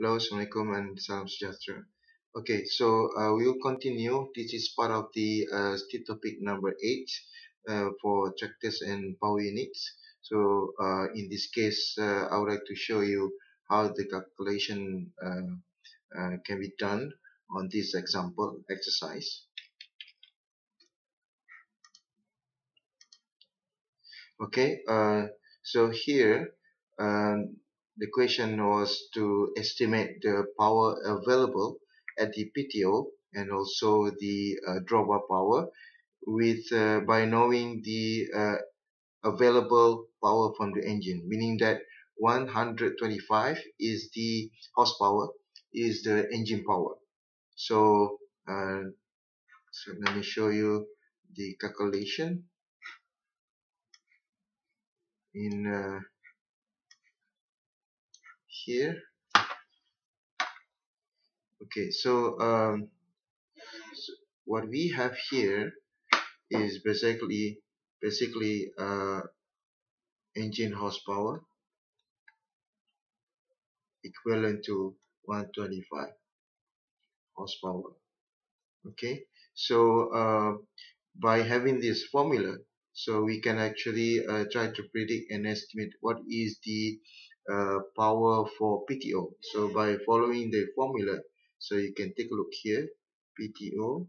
Hello, Assalamualaikum and Salam Sejahtera. Okay, so uh, we will continue. This is part of the uh, state topic number 8 uh, for tractors and power units. So uh, in this case, uh, I would like to show you how the calculation uh, can be done on this example exercise. Okay, so here um, the question was to estimate the power available at the PTO and also the uh, drawbar power with uh, by knowing the uh, available power from the engine meaning that 125 is the horsepower is the engine power so uh, so let me show you the calculation in uh, here okay so, um, so what we have here is basically basically uh, engine horsepower equivalent to 125 horsepower okay so uh, by having this formula so we can actually uh, try to predict and estimate what is the uh, power for PTO. So by following the formula, so you can take a look here, PTO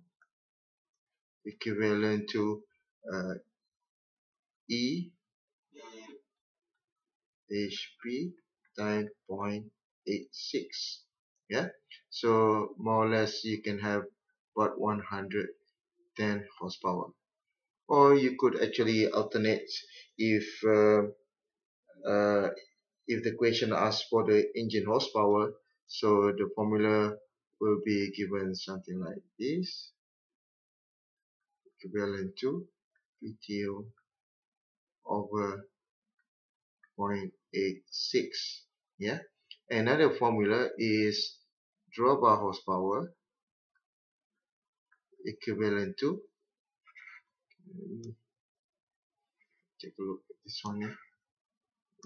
equivalent to uh, E HP times 0.86. Yeah, so more or less you can have about 110 horsepower. Or you could actually alternate if uh, uh, if the question asks for the engine horsepower, so the formula will be given something like this, equivalent to PTO over 0.86. Yeah. Another formula is drawbar horsepower equivalent to hmm, take a look at this one here.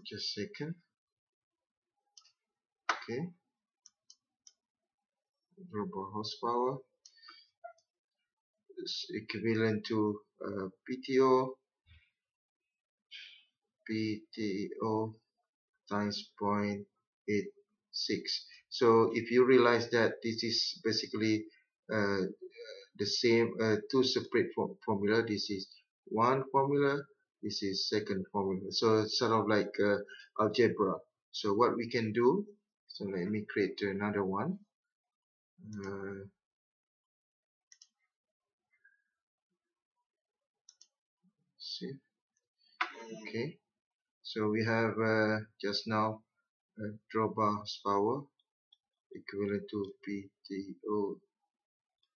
just a second Okay. Global horsepower is equivalent to uh, PTO PTO times 0.86 so if you realize that this is basically uh, the same uh, two separate formula this is one formula this is second formula so it's sort of like uh, algebra so what we can do so let me create another one uh, see okay so we have uh, just now uh, drawbars power equivalent to PTO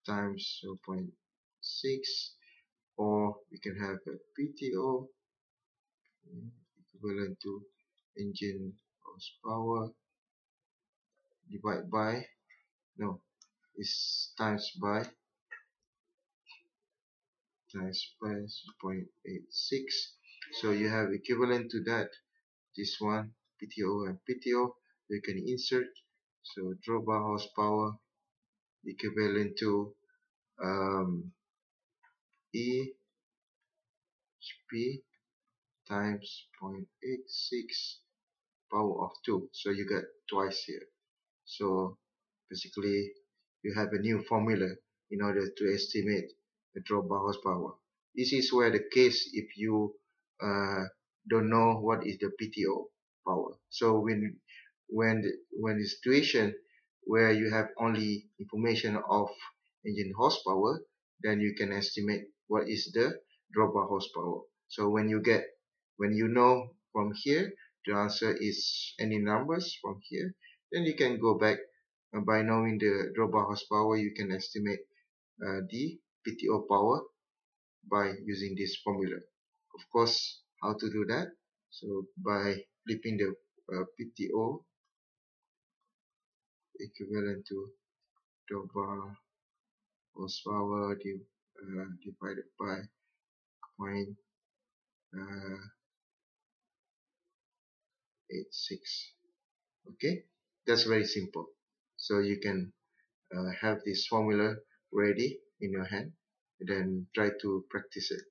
times 0.6 or we can have a PTO equivalent to engine horsepower divide by no it's times by times by 0.86 so you have equivalent to that this one PTO and PTO you can insert so draw horsepower equivalent to um, E HP times 0.86 power of 2 so you get twice here so basically, you have a new formula in order to estimate the drop by horsepower. This is where the case if you uh, don't know what is the PTO power. So when when the, when the situation where you have only information of engine horsepower, then you can estimate what is the drop by horsepower. So when you get when you know from here, the answer is any numbers from here, then you can go back uh, by knowing the drawbar horsepower, you can estimate uh, the PTO power by using this formula. Of course, how to do that? So by flipping the uh, PTO equivalent to drawbar horsepower div uh, divided by point uh, Okay, that's very simple so you can uh, have this formula ready in your hand then try to practice it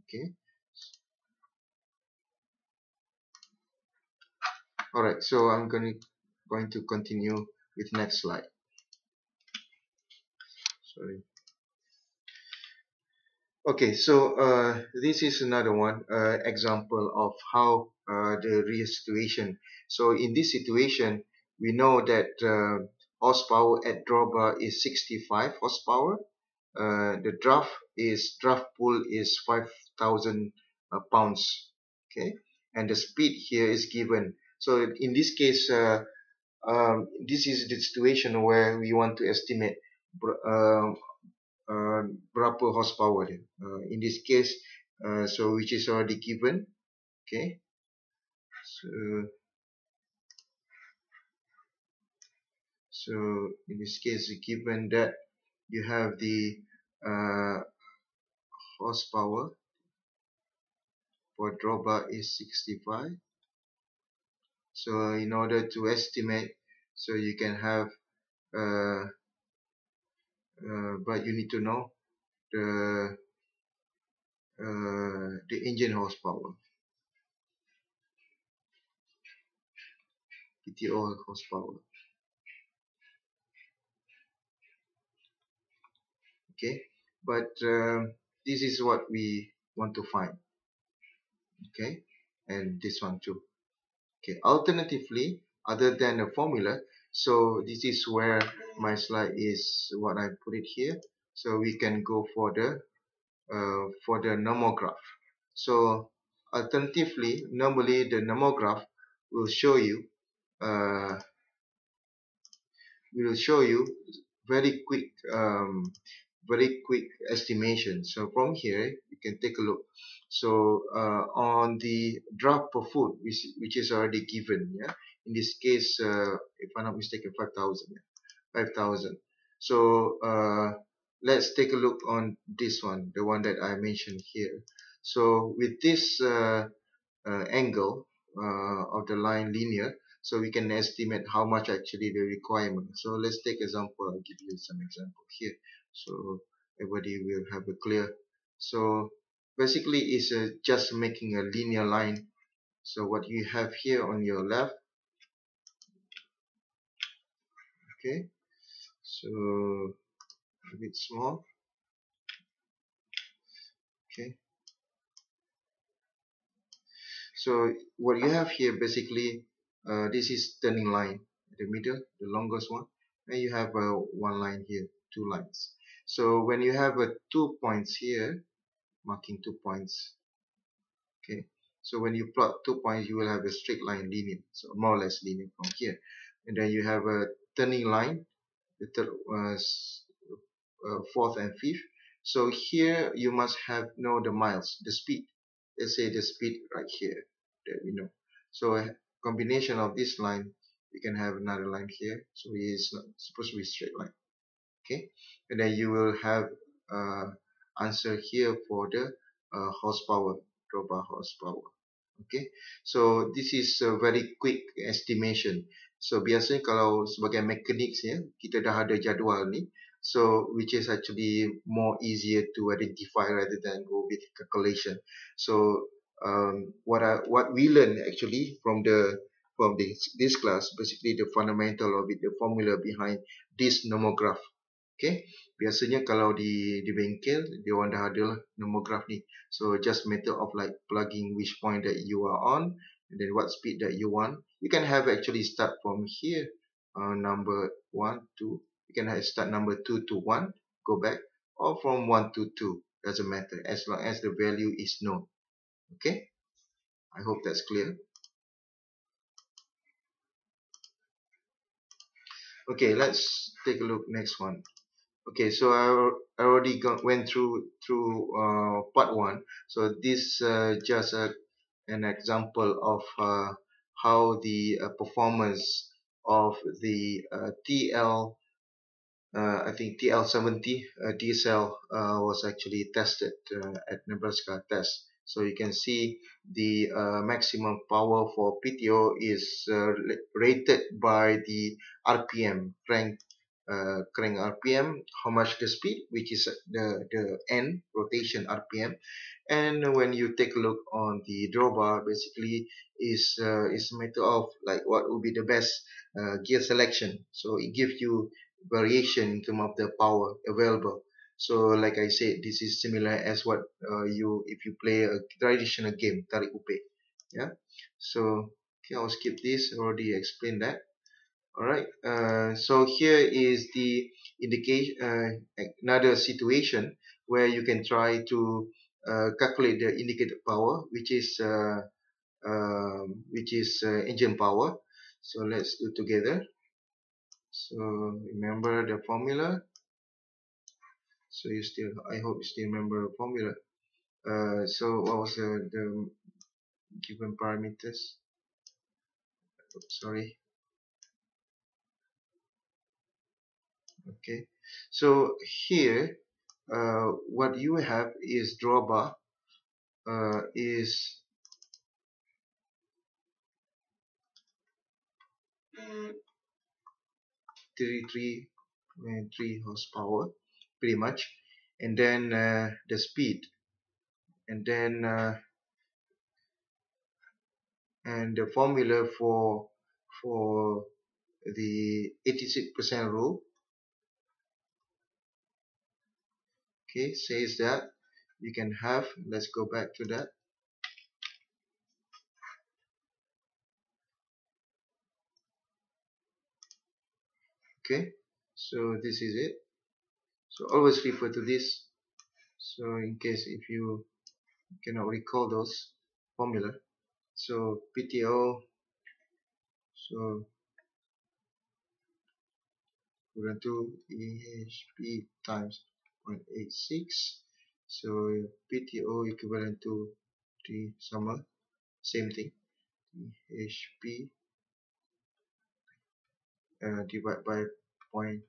okay all right so i'm going to going to continue with next slide sorry okay so uh, this is another one uh, example of how uh, the real situation so in this situation we know that uh, horsepower at drawbar is 65 horsepower. Uh, the draft is draft pull is 5,000 uh, pounds. Okay, and the speed here is given. So in this case, uh, um, this is the situation where we want to estimate um, uh, berapa horsepower. Uh, in this case, uh, so which is already given. Okay, so So in this case, given that you have the uh, horsepower for drawbar is 65. So in order to estimate, so you can have, uh, uh, but you need to know the uh, the engine horsepower. PTO horsepower. okay but um, this is what we want to find okay and this one too okay alternatively other than the formula so this is where my slide is what I put it here so we can go for the uh, for the nomograph so alternatively normally the nomograph will show you uh, will show you very quick um, very quick estimation. So from here, you can take a look. So uh, on the drop per foot, which, which is already given, yeah. In this case, uh, if I'm not mistaken, 5,000. Yeah? 5,000. So uh, let's take a look on this one, the one that I mentioned here. So with this uh, uh, angle uh, of the line linear, so we can estimate how much actually the requirement. So let's take example, I'll give you some example here so everybody will have a clear so basically it's just making a linear line so what you have here on your left okay so a bit small okay so what you have here basically uh, this is turning line the middle the longest one and you have uh, one line here two lines so when you have a two points here, marking two points, okay. So when you plot two points, you will have a straight line linear, so more or less linear from here. And then you have a turning line, the third, uh, uh fourth and fifth. So here you must have know the miles, the speed. Let's say the speed right here that we know. So a combination of this line, we can have another line here. So it's not supposed to be straight line okay and then you will have uh, answer here for the uh, horsepower drawbar horsepower okay so this is a very quick estimation so biasanya kalau sebagai mechanics ya kita dah ada jadual ni so which is actually more easier to identify rather than go with calculation so um, what I, what we learn actually from the from this, this class basically the fundamental of it the formula behind this nomograph Okay. Biasanya kalau di di bengkel, dia orang dah ada lah nomograf ni. So, just matter of like plugging which point that you are on and then what speed that you want. You can have actually start from here. Uh, number 1, 2. You can have start number 2 to 1. Go back. Or from 1 to 2. Doesn't matter. As long as the value is known. Okay. I hope that's clear. Okay, let's take a look next one. okay so I, I already got, went through through uh, part one so this uh, just a, an example of uh, how the uh, performance of the uh, TL uh, I think TL70 D was actually tested at Nebraska test so you can see the maximum power for PTO is rated by the RPM rank uh, crank RPM, how much the speed, which is the, the N rotation RPM. And when you take a look on the drawbar, basically is uh, is a matter of like what would be the best uh, gear selection. So it gives you variation in terms of the power available. So like I said, this is similar as what uh, you if you play a traditional game, tarik upe. Yeah. So okay, I'll skip this. already explained that alright uh so here is the indication uh another situation where you can try to uh calculate the indicated power which is uh um, which is uh, engine power so let's do together so remember the formula so you still I hope you still remember the formula uh, so what was the, the given parameters Oops, sorry okay so here uh, what you have is drawbar uh, is three three eh, three horsepower pretty much and then uh, the speed and then uh, and the formula for for the 86% rule okay says that you can have let's go back to that okay so this is it so always refer to this so in case if you cannot recall those formula so PTO so equal to EHP times 0.86 so PTO equivalent to the summer same thing HP uh, divided by 0.86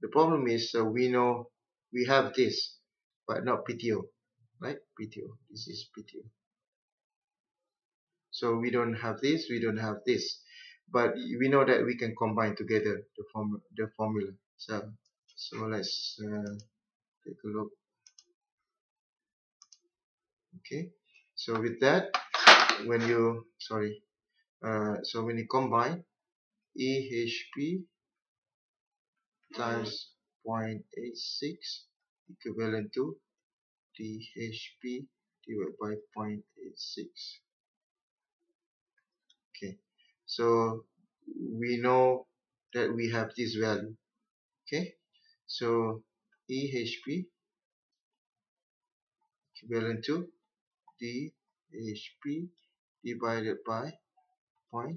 the problem is uh, we know we have this but not PTO right PTO this is PTO so we don't have this we don't have this but we know that we can combine together the form the formula so so let's uh, take a look. Okay, so with that, when you, sorry, uh, so when you combine EHP times 0.86 equivalent to DHP divided by 0.86. Okay, so we know that we have this value. Okay, so EHP equivalent to DHP divided by 0.86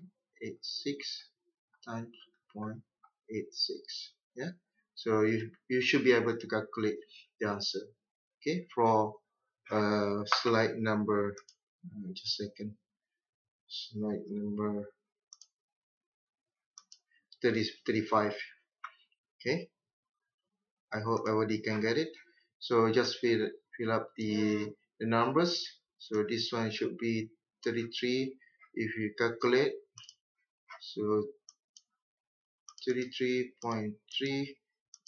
times 0.86 yeah so you, you should be able to calculate the answer okay for uh, slide number just a second slide number 30, 35 okay I hope everybody can get it so just fill fill up the, the numbers so this one should be 33 if you calculate so 33.3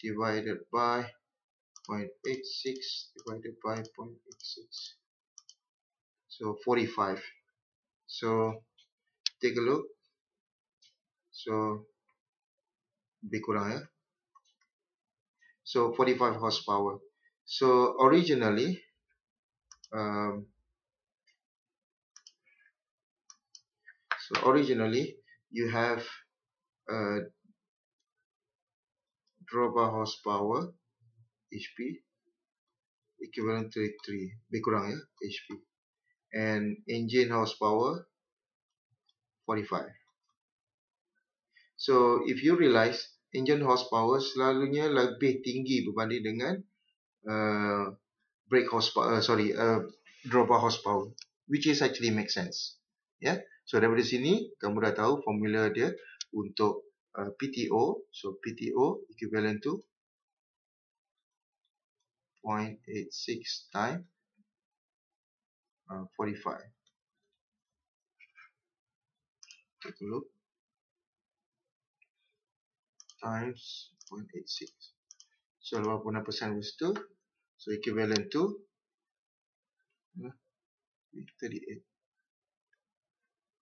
divided by 0.86 divided by 0.86 so 45 so take a look so lebih so 45 horsepower so originally um, so originally you have uh, drawbar horsepower HP equivalent to 3 lebih kurang ya HP and engine horsepower 45 so if you realize engine horsepower selalunya lebih tinggi berbanding dengan uh, brake horsepower, uh, sorry, uh, dropper horsepower, which is actually make sense. Yeah. So daripada sini kamu dah tahu formula dia untuk uh, PTO. So PTO equivalent to 0.86 times uh, 45. Take a look. times 0.86 so 86% was 2 so equivalent to 38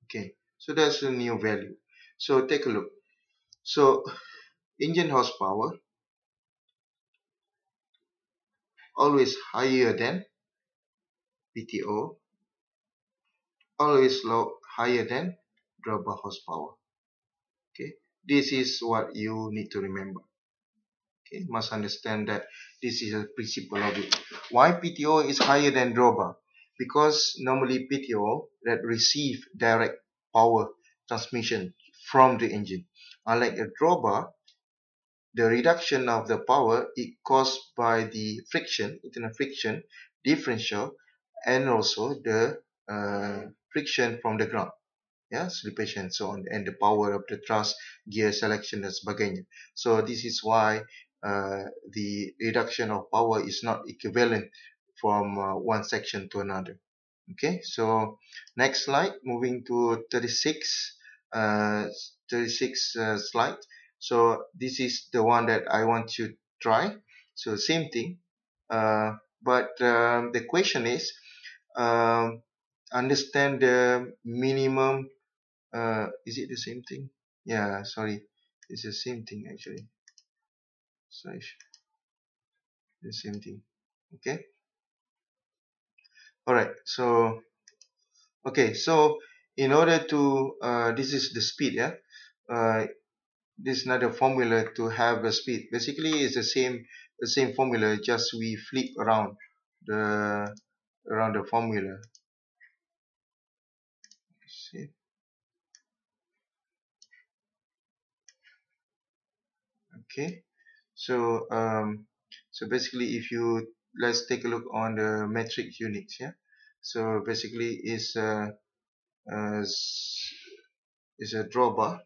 okay so that's the new value so take a look so engine horsepower always higher than PTO always low higher than drawbar horsepower okay this is what you need to remember. Okay, you must understand that this is a principle of it. Why PTO is higher than DROBA? Because normally PTO that receive direct power transmission from the engine. Unlike a drawbar, the reduction of the power is caused by the friction, internal friction, differential, and also the uh, friction from the ground yeah slippage and so on and the power of the thrust gear selection and sebagainya so this is why uh, the reduction of power is not equivalent from uh, one section to another okay so next slide moving to 36 uh, 36 uh, slide so this is the one that I want to try so same thing uh, but um, the question is um, understand the minimum uh is it the same thing Yeah, sorry it's the same thing actually slash the same thing okay alright so okay so in order to uh, this is the speed yeah uh, this is another formula to have a speed basically it's the same the same formula just we flip around the around the formula okay so um, so basically if you let's take a look on the metric units yeah so basically is a is a drawbar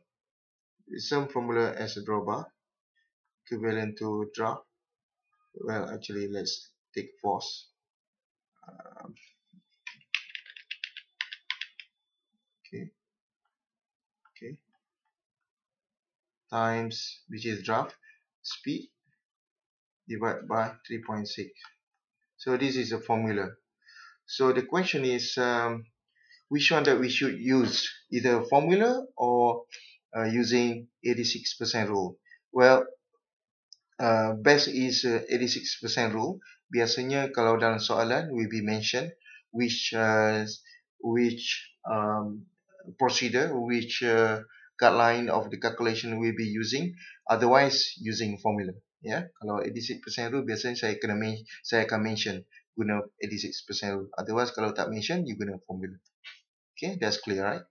some formula as a drawbar equivalent to draw well actually let's take force um, okay okay times which is draft speed divided by 3.6 so this is a formula so the question is um, which one that we should use either formula or uh, using 86% rule well uh, best is uh, 86% rule biasanya kalau dalam soalan will be mentioned which uh, which um, procedure which uh, guideline of the calculation we'll be using otherwise using formula ya kalau 86% rule biasanya saya kena saya akan mention guna 86% rule otherwise kalau tak mention you guna formula okay that's clear right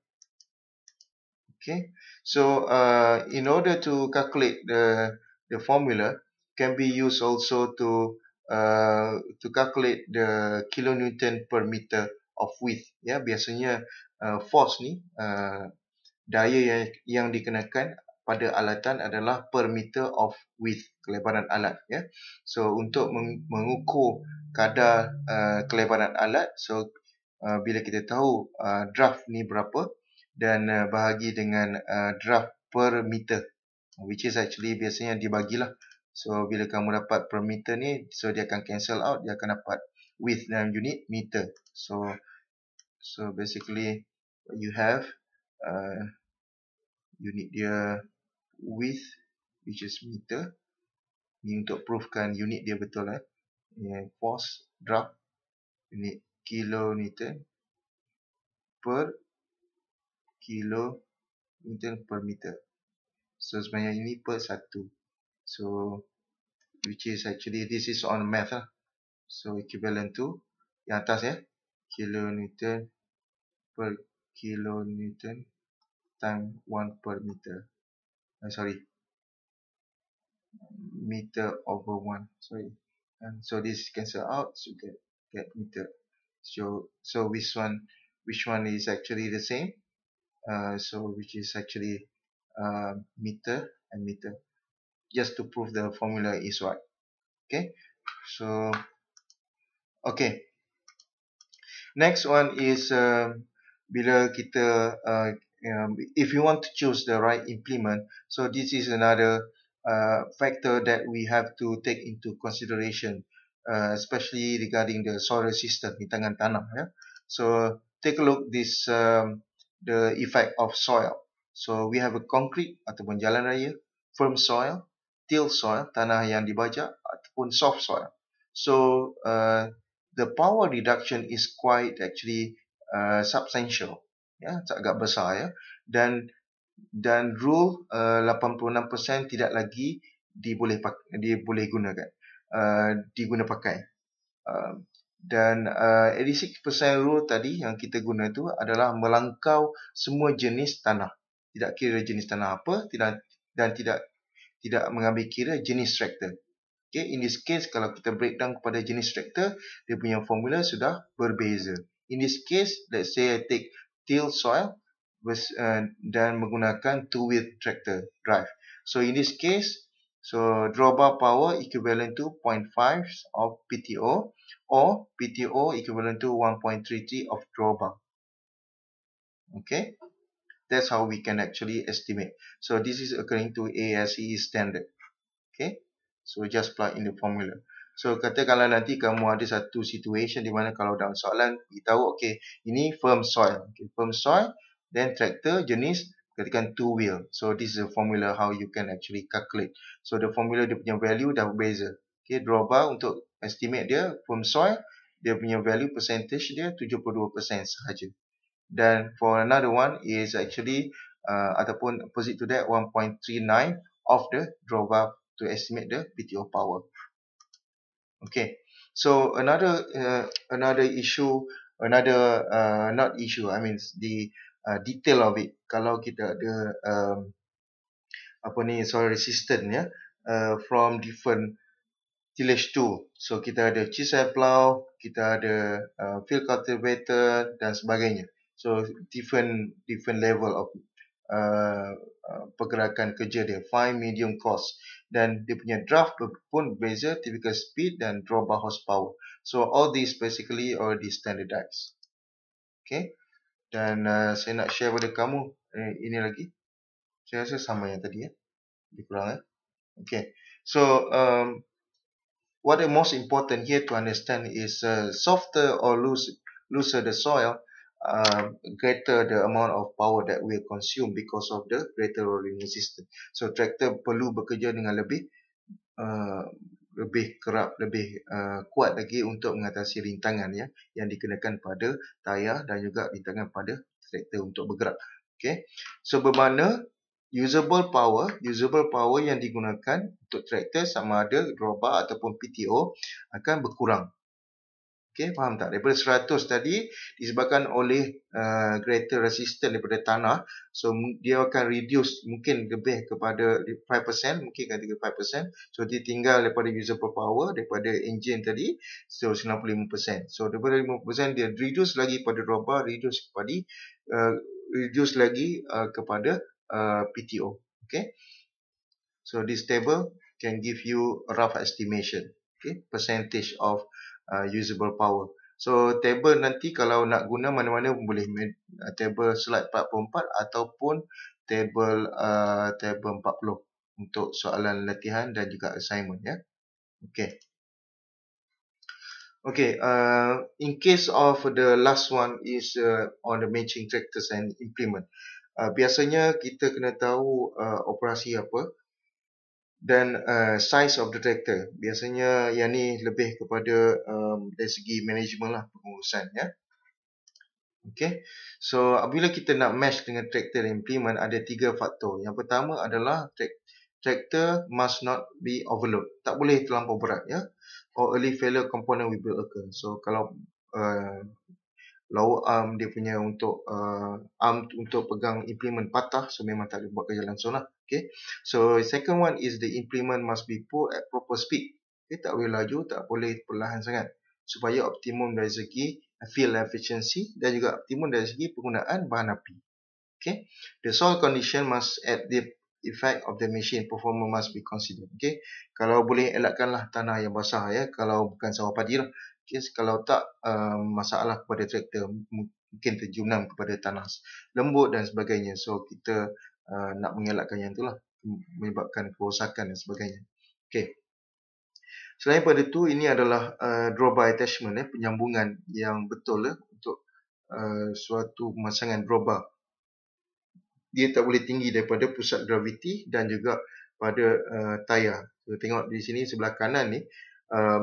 okay so uh, in order to calculate the the formula can be used also to uh, to calculate the kilonewton per meter of width ya yeah, biasanya uh, force ni uh, daya yang, yang dikenakan pada alatan adalah per meter of width kelebaran alat ya so untuk mengukur kadar uh, kelebaran alat so uh, bila kita tahu uh, draft ni berapa dan uh, bahagi dengan uh, draft per meter which is actually biasanya dibagilah so bila kamu dapat per meter ni so dia akan cancel out dia akan dapat width dalam unit meter so so basically you have uh, unit dia width which is meter ni untuk proofkan unit dia betul lah eh. force drop unit kilonewton per kilo newton per meter so sebenarnya ini per satu so which is actually this is on math lah so equivalent to yang atas ya eh, kilonewton per kilonewton times 1 per meter uh, sorry meter over 1 sorry and so this cancel out so get get meter so so which one which one is actually the same uh, so which is actually uh, meter and meter just to prove the formula is right okay so okay next one is uh. bila kita uh, um, if you want to choose the right implement so this is another uh, factor that we have to take into consideration uh, especially regarding the soil system di tangan tanam ya so take a look this um, the effect of soil so we have a concrete ataupun jalan raya firm soil till soil tanah yang dibajak ataupun soft soil so uh, the power reduction is quite actually uh, substantial ya agak besar ya dan dan rule uh, 86% tidak lagi diboleh dia boleh gunakan uh, diguna pakai uh, dan uh, 86% rule tadi yang kita guna itu adalah melangkau semua jenis tanah tidak kira jenis tanah apa tidak dan tidak tidak mengambil kira jenis tractor. okey in this case kalau kita breakdown kepada jenis tractor, dia punya formula sudah berbeza In this case, let's say I take till soil uh, dan menggunakan two wheel tractor drive. So in this case, so drawbar power equivalent to 0.5 of PTO or PTO equivalent to 1.33 of drawbar. Okay, that's how we can actually estimate. So this is according to ASE standard. Okay, so just plug in the formula. So kata kalau nanti kamu ada satu situation di mana kalau dalam soalan kita tahu okay, ini firm soil. Okay, firm soil, then tractor jenis katakan two wheel. So this is a formula how you can actually calculate. So the formula dia punya value dah berbeza. Okay, drawbar untuk estimate dia firm soil, dia punya value percentage dia 72% sahaja. Dan for another one is actually uh, ataupun opposite to that 1.39 of the drawbar to estimate the PTO power okay so another uh, another issue another uh, not issue i mean the uh, detail of it kalau kita ada um, apa ni soil resistant ya yeah, uh, from different tillage tool so kita ada chisel plow kita ada uh, field cultivator dan sebagainya so different different level of it. Uh, uh, pergerakan kerja dia, fine, medium, cost Dan dia punya draft pun beza, typical speed dan drawback horsepower. So, all these basically already standardized. Okay. Dan uh, saya nak share pada kamu eh, ini lagi. Saya rasa sama yang tadi ya. Lebih kurang ya. Okay. So, um, what the most important here to understand is uh, softer or loose, looser the soil, Um, greater the amount of power that will consume because of the greater rolling resistance. So tractor perlu bekerja dengan lebih uh, lebih kerap, lebih uh, kuat lagi untuk mengatasi rintangan ya yang dikenakan pada tayar dan juga rintangan pada traktor untuk bergerak. Okay. So bermana usable power, usable power yang digunakan untuk traktor sama ada drawbar ataupun PTO akan berkurang. Okey, faham tak? Daripada 100 tadi disebabkan oleh uh, greater resistance daripada tanah. So dia akan reduce mungkin lebih kepada 5%, mungkin kan 3-5%. So dia tinggal daripada user power daripada engine tadi so 95%. So daripada 5% dia reduce lagi pada roba, reduce kepada uh, reduce lagi uh, kepada uh, PTO. Okay? So this table can give you a rough estimation okay, percentage of uh, usable power. So table nanti kalau nak guna mana-mana boleh uh, table slide 44 ataupun table uh, table 40 untuk soalan latihan dan juga assignment ya. Okay. Okay, uh, in case of the last one is uh, on the matching tractors and implement. Uh, biasanya kita kena tahu uh, operasi apa. Uh, dan uh, size of the tractor. Biasanya yang ni lebih kepada um, dari segi management lah pengurusan ya. Okay. So apabila kita nak match dengan tractor implement ada tiga faktor. Yang pertama adalah tractor must not be overload. Tak boleh terlampau berat ya. Or early failure component will occur. So kalau uh, lower arm dia punya untuk uh, arm untuk pegang implement patah so memang tak boleh buat kerja langsung lah. Okay. So, second one is the implement must be pulled at proper speed. Okay. Tak boleh laju, tak boleh perlahan sangat. Supaya optimum dari segi fuel efficiency dan juga optimum dari segi penggunaan bahan api. Okay. The soil condition must at the effect of the machine performance must be considered. Okay. Kalau boleh elakkanlah tanah yang basah ya. Kalau bukan sawah padi lah. Okay. Kalau tak um, masalah kepada traktor mungkin terjunam kepada tanah lembut dan sebagainya. So kita Uh, nak mengelakkan yang itulah menyebabkan kerosakan dan sebagainya. Okey. Selain pada itu ini adalah uh, by attachment eh penyambungan yang betul eh untuk uh, suatu pemasangan draw bar. Dia tak boleh tinggi daripada pusat graviti dan juga pada uh, tayar. Kita tengok di sini sebelah kanan ni uh,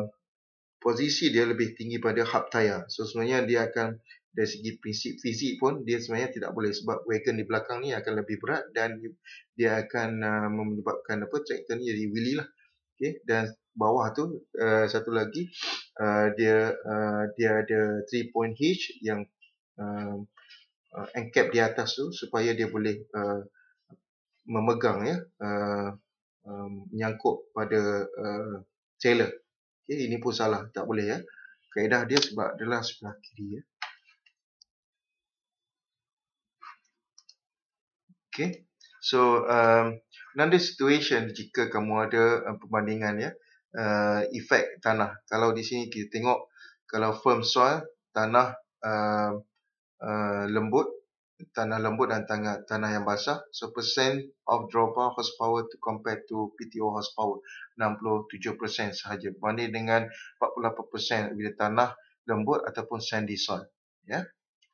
posisi dia lebih tinggi pada hub tayar. So sebenarnya dia akan dari segi prinsip fizik pun dia sebenarnya tidak boleh sebab wagon di belakang ni akan lebih berat dan dia akan uh, menyebabkan apa traktor ni jadi wheelie lah okay dan bawah tu uh, satu lagi uh, dia uh, dia ada 3 point hitch yang um, uh, uh, encap di atas tu supaya dia boleh uh, memegang ya uh, um, menyangkut pada uh, trailer okay ini pun salah tak boleh ya kaedah dia sebab adalah sebelah kiri ya Okay. So, um, another situation jika kamu ada um, perbandingan ya. Uh, efek tanah. Kalau di sini kita tengok kalau firm soil, tanah uh, uh, lembut, tanah lembut dan tanah, tanah yang basah. So, percent of dropout horsepower to compare to PTO horsepower. 67% sahaja. Berbanding dengan 48% bila tanah lembut ataupun sandy soil. Ya. Yeah.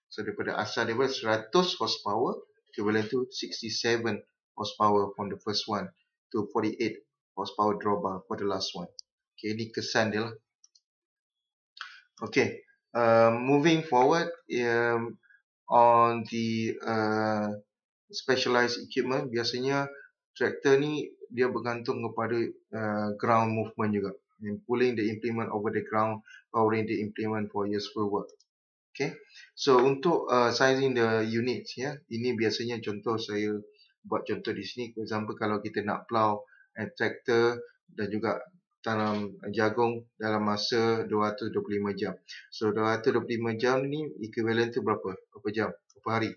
So, daripada asal dia 100 horsepower equivalent tu 67 horsepower from the first one to 48 horsepower drawbar for the last one. Okay, ni kesan dia lah. Okay, uh, moving forward um, on the uh, specialized equipment, biasanya tractor ni dia bergantung kepada uh, ground movement juga. And pulling the implement over the ground, powering the implement for useful work. Okay. So untuk uh, sizing the units ya, ini biasanya contoh saya buat contoh di sini. Contoh kalau kita nak plow tractor dan juga tanam jagung dalam masa 225 jam. So 225 jam ni equivalent tu berapa? Berapa jam? Berapa hari?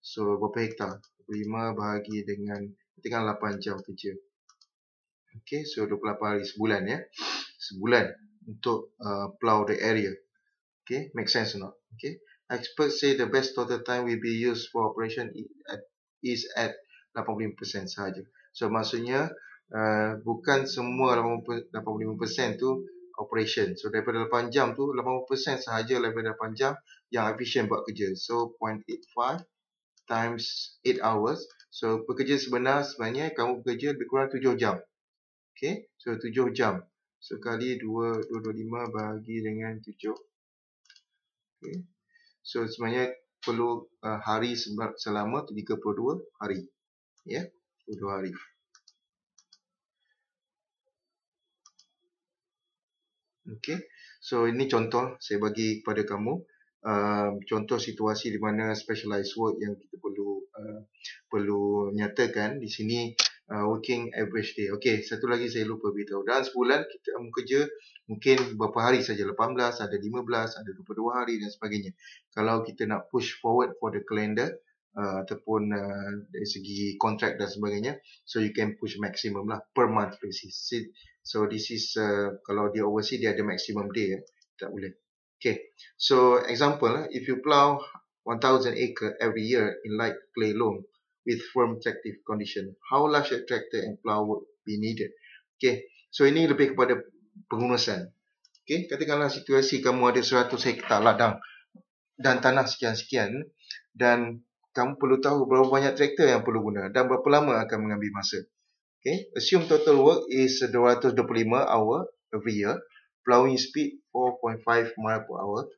So berapa hektar? 5 bahagi dengan tinggal 8 jam kerja. Okay, so 28 hari sebulan ya. Sebulan untuk uh, plow the area. Okay, make sense or not? okay experts say the best total time will be used for operation is at 85% sahaja so maksudnya uh, bukan semua 85% tu operation so daripada 8 jam tu 80% sahaja daripada 8 jam yang efficient buat kerja so 0.85 times 8 hours so pekerja sebenar sebenarnya kamu bekerja lebih kurang 7 jam okay so 7 jam sekali so, 2 225 bagi dengan 7 okay. so sebenarnya perlu uh, hari selama 32 hari ya yeah. 32 hari Okay, so ini contoh saya bagi kepada kamu uh, contoh situasi di mana specialized work yang kita perlu uh, perlu nyatakan di sini uh, working average day. Okey, satu lagi saya lupa beritahu. Dalam sebulan kita um, kerja mungkin berapa hari saja 18, ada 15, ada 22 hari dan sebagainya. Kalau kita nak push forward for the calendar uh, ataupun uh, dari segi contract dan sebagainya, so you can push maximum lah per month basis. So this is uh, kalau dia oversee dia ada maximum day ya. Tak boleh. Okay, so example, eh, if you plow 1,000 acre every year in light clay loam, with firm tractive condition. How large a tractor and plow would be needed? Okay, so ini lebih kepada pengurusan. Okay, katakanlah situasi kamu ada 100 hektar ladang dan tanah sekian-sekian dan kamu perlu tahu berapa banyak traktor yang perlu guna dan berapa lama akan mengambil masa. Okay, assume total work is 225 hour every year. Plowing speed 4.5 mile per hour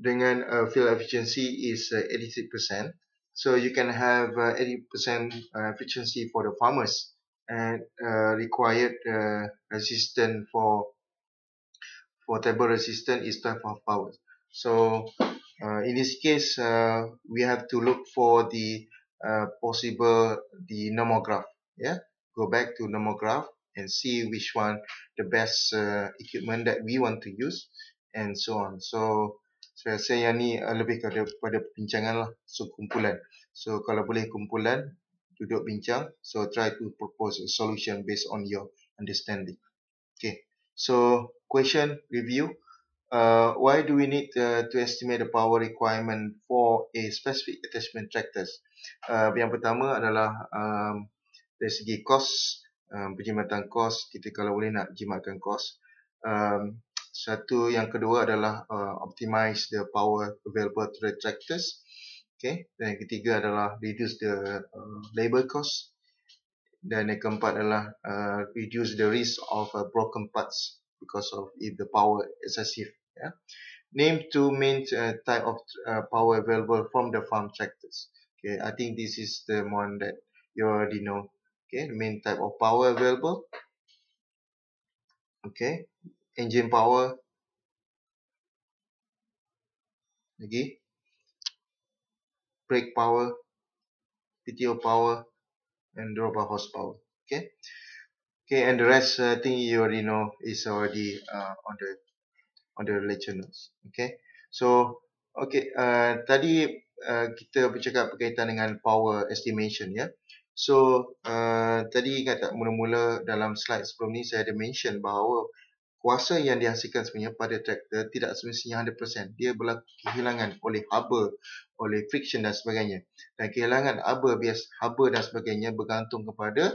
dengan uh, fuel efficiency is uh, 86%. So you can have 80% uh, uh, efficiency for the farmers and uh, required resistance for for table resistance is 12 hours. So uh, in this case, uh, we have to look for the uh, possible the nomograph. Yeah, go back to nomograph and see which one the best equipment that we want to use and so on. So saya rasa yang ni eh, lebih kepada pada perbincangan lah so kumpulan so kalau boleh kumpulan duduk bincang so try to propose a solution based on your understanding okay so question review uh, why do we need uh, to estimate the power requirement for a specific attachment tractors uh, yang pertama adalah um, dari segi cost um, penjimatan cost kita kalau boleh nak jimatkan cost um, satu yang kedua adalah uh, optimize the power available to the tractors. Okay. Dan yang ketiga adalah reduce the uh, labor cost. Dan yang keempat adalah uh, reduce the risk of uh, broken parts because of if the power excessive. Yeah. Name two main uh, type of uh, power available from the farm tractors. Okay. I think this is the one that you already know. Okay. Main type of power available. Okay engine power lagi brake power PTO power and drawbar horsepower okay okay and the rest uh, I think you already know is already uh, on the on the lecture notes okay so okay uh, tadi uh, kita bercakap berkaitan dengan power estimation ya yeah? so uh, tadi kata mula-mula dalam slide sebelum ni saya ada mention bahawa kuasa yang dihasilkan sebenarnya pada traktor tidak semestinya 100%. Dia berlaku kehilangan oleh hubber, oleh friction dan sebagainya. Dan kehilangan hubber, bias hubber dan sebagainya bergantung kepada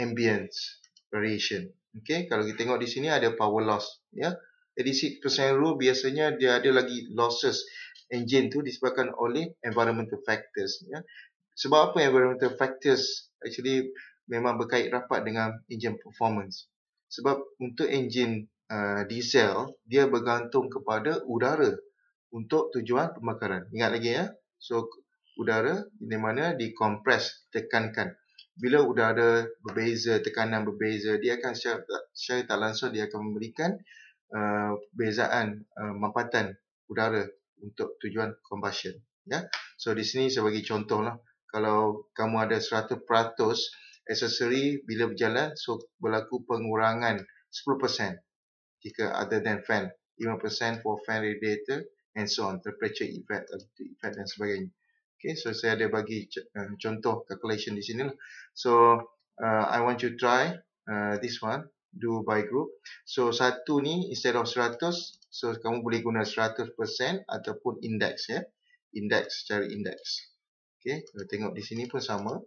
ambience variation. Okay, kalau kita tengok di sini ada power loss, ya. Edisi percent rule biasanya dia ada lagi losses engine tu disebabkan oleh environmental factors, ya. Sebab apa environmental factors actually memang berkait rapat dengan engine performance sebab untuk enjin uh, diesel dia bergantung kepada udara untuk tujuan pembakaran ingat lagi ya so udara di mana dikompres tekankan bila udara berbeza tekanan berbeza dia akan secara, secara tak langsung dia akan memberikan uh, bezaan uh, mampatan udara untuk tujuan combustion ya so di sini saya bagi lah, kalau kamu ada 100% accessory bila berjalan so berlaku pengurangan 10% jika other than fan 5% for fan radiator and so on temperature effect effect dan sebagainya okay so saya ada bagi uh, contoh calculation di sini lah so uh, I want you try uh, this one do by group so satu ni instead of 100 so kamu boleh guna 100% ataupun index ya yeah? index cari index okay kita tengok di sini pun sama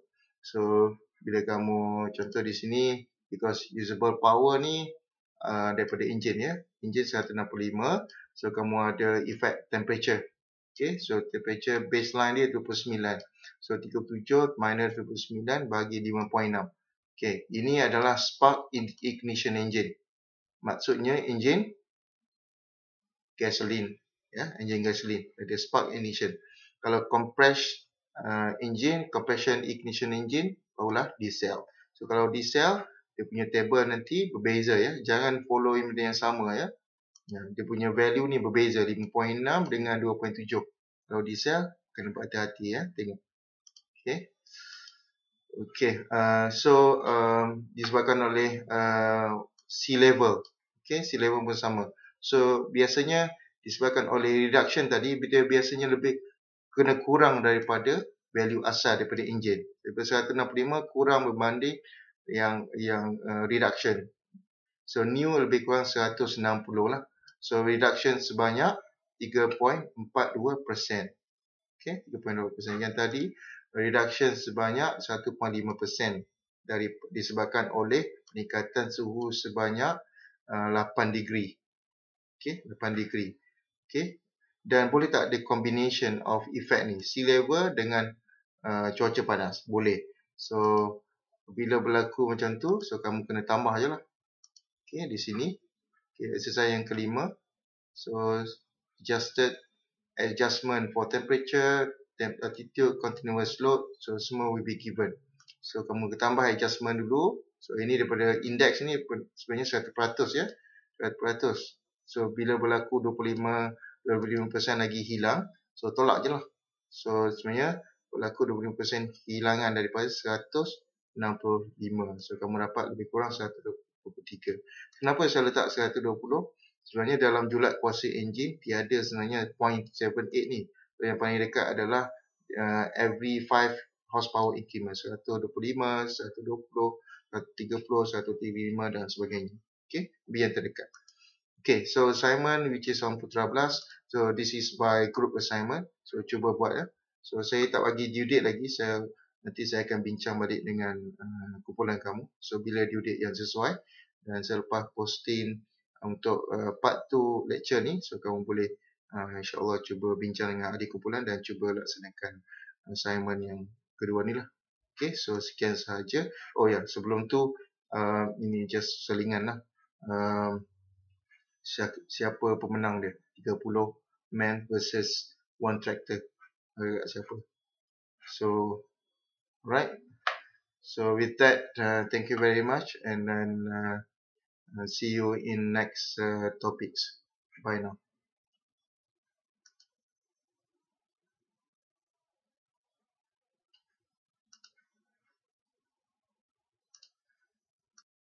so bila kamu contoh di sini because usable power ni uh, daripada engine ya engine 165 so kamu ada effect temperature okey so temperature baseline dia 29 so 37 minus 29 bagi 5.6 okey ini adalah spark ignition engine maksudnya engine gasoline ya engine gasoline ada spark ignition kalau compressed uh, engine compression ignition engine barulah diesel. So kalau diesel dia punya table nanti berbeza ya. Jangan follow benda yang sama ya. ya. Dia punya value ni berbeza 5.6 dengan 2.7. Kalau diesel kena berhati-hati ya tengok. Okay, okay. uh, so um, disebabkan oleh uh, sea level. okay, sea level pun sama. So biasanya disebabkan oleh reduction tadi dia biasanya lebih kena kurang daripada value asal daripada enjin daripada 165 kurang berbanding yang yang uh, reduction so new lebih kurang 160 lah so reduction sebanyak 3.42% okey 3.42% yang tadi reduction sebanyak 1.5% dari disebabkan oleh peningkatan suhu sebanyak uh, 8 degree okey 8 degree okey dan boleh tak ada combination of effect ni sea level dengan uh, cuaca panas. Boleh. So, bila berlaku macam tu, so kamu kena tambah je lah. Okay, di sini. Okay, exercise yang kelima. So, adjusted adjustment for temperature, temp altitude, continuous load. So, semua will be given. So, kamu kena tambah adjustment dulu. So, ini daripada index ni sebenarnya 100% ya. 100%. So, bila berlaku 25 25% lagi hilang. So, tolak je lah. So, sebenarnya berlaku 25% kehilangan daripada 165. So kamu dapat lebih kurang 123. Kenapa saya letak 120? Sebenarnya dalam julat kuasa enjin tiada sebenarnya 0.78 ni. Yang paling dekat adalah uh, every 5 horsepower increment 125, 120, 130, 135 dan sebagainya. Okay, B yang terdekat. Okay, so assignment which is on Putra Blast. So this is by group assignment. So cuba buat ya. Eh. So saya tak bagi due date lagi. Saya nanti saya akan bincang balik dengan uh, kumpulan kamu. So bila due date yang sesuai dan selepas posting eh, untuk uh, part 2 lecture ni so kamu boleh uh, insya cuba bincang dengan adik kumpulan dan cuba laksanakan assignment yang kedua ni lah. Okay, so sekian sahaja. Oh ya, yeah, sebelum tu uh, ini just selingan lah. Uh, siapa pemenang dia? 30 man versus one tractor harap siapa so right so with that uh, thank you very much and then uh, uh see you in next uh, topics bye now